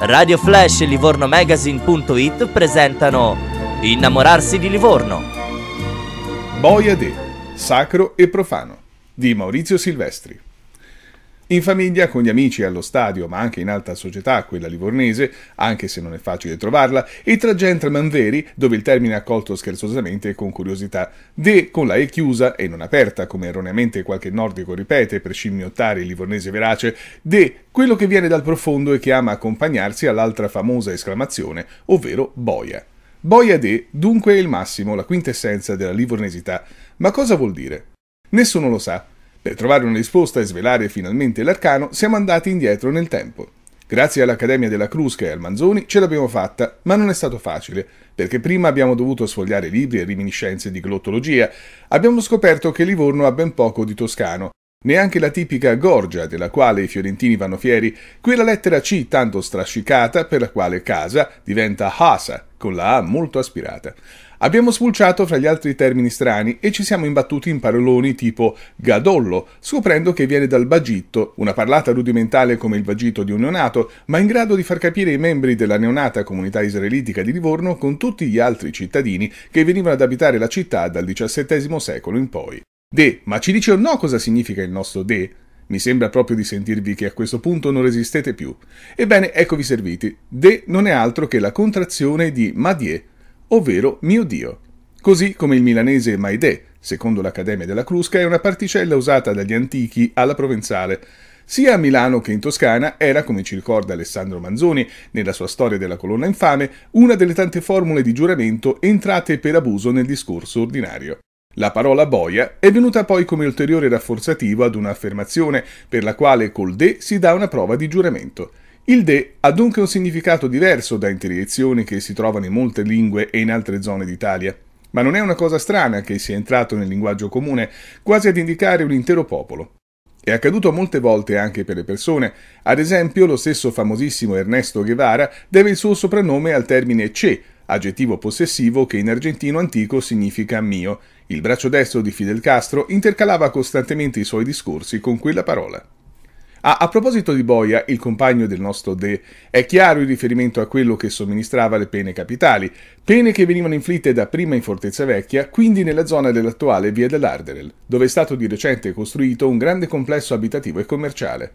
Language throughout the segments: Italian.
Radio Flash e Magazine.it presentano Innamorarsi di Livorno. Boia De, sacro e profano di Maurizio Silvestri. In famiglia, con gli amici allo stadio, ma anche in alta società, quella livornese, anche se non è facile trovarla, e tra gentleman veri, dove il termine è accolto scherzosamente e con curiosità. De con la E chiusa e non aperta, come erroneamente qualche nordico ripete per scimmiottare il livornese verace, De quello che viene dal profondo e che ama accompagnarsi all'altra famosa esclamazione, ovvero boia. Boia De, dunque è il massimo, la quintessenza della livornesità. Ma cosa vuol dire? Nessuno lo sa. Per trovare una risposta e svelare finalmente l'arcano, siamo andati indietro nel tempo. Grazie all'Accademia della Crusca e al Manzoni ce l'abbiamo fatta, ma non è stato facile, perché prima abbiamo dovuto sfogliare libri e reminiscenze di glottologia. Abbiamo scoperto che Livorno ha ben poco di toscano, neanche la tipica gorgia della quale i fiorentini vanno fieri, quella lettera C tanto strascicata per la quale casa diventa casa, con la A molto aspirata. Abbiamo spulciato fra gli altri termini strani e ci siamo imbattuti in paroloni tipo gadollo, scoprendo che viene dal bagitto, una parlata rudimentale come il vagito di un neonato, ma in grado di far capire i membri della neonata comunità israelitica di Livorno con tutti gli altri cittadini che venivano ad abitare la città dal XVII secolo in poi. De, ma ci dice o no cosa significa il nostro de? Mi sembra proprio di sentirvi che a questo punto non resistete più. Ebbene, eccovi serviti. De non è altro che la contrazione di Madie, ovvero mio Dio. Così come il milanese Maide, secondo l'Accademia della Crusca, è una particella usata dagli antichi alla provenzale. Sia a Milano che in Toscana era, come ci ricorda Alessandro Manzoni nella sua storia della colonna infame, una delle tante formule di giuramento entrate per abuso nel discorso ordinario. La parola boia è venuta poi come ulteriore rafforzativo ad un'affermazione per la quale col de si dà una prova di giuramento. Il de ha dunque un significato diverso da interiezioni che si trovano in molte lingue e in altre zone d'Italia. Ma non è una cosa strana che sia entrato nel linguaggio comune quasi ad indicare un intero popolo. È accaduto molte volte anche per le persone. Ad esempio, lo stesso famosissimo Ernesto Guevara deve il suo soprannome al termine ce, aggettivo possessivo che in argentino antico significa mio. Il braccio destro di Fidel Castro intercalava costantemente i suoi discorsi con quella parola. Ah, a proposito di Boia, il compagno del nostro De, è chiaro il riferimento a quello che somministrava le pene capitali, pene che venivano inflitte dapprima in Fortezza Vecchia, quindi nella zona dell'attuale via dell'Arderel, dove è stato di recente costruito un grande complesso abitativo e commerciale.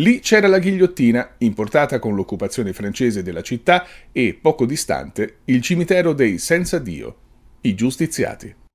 Lì c'era la ghigliottina, importata con l'occupazione francese della città, e, poco distante, il cimitero dei Senza Dio, i giustiziati.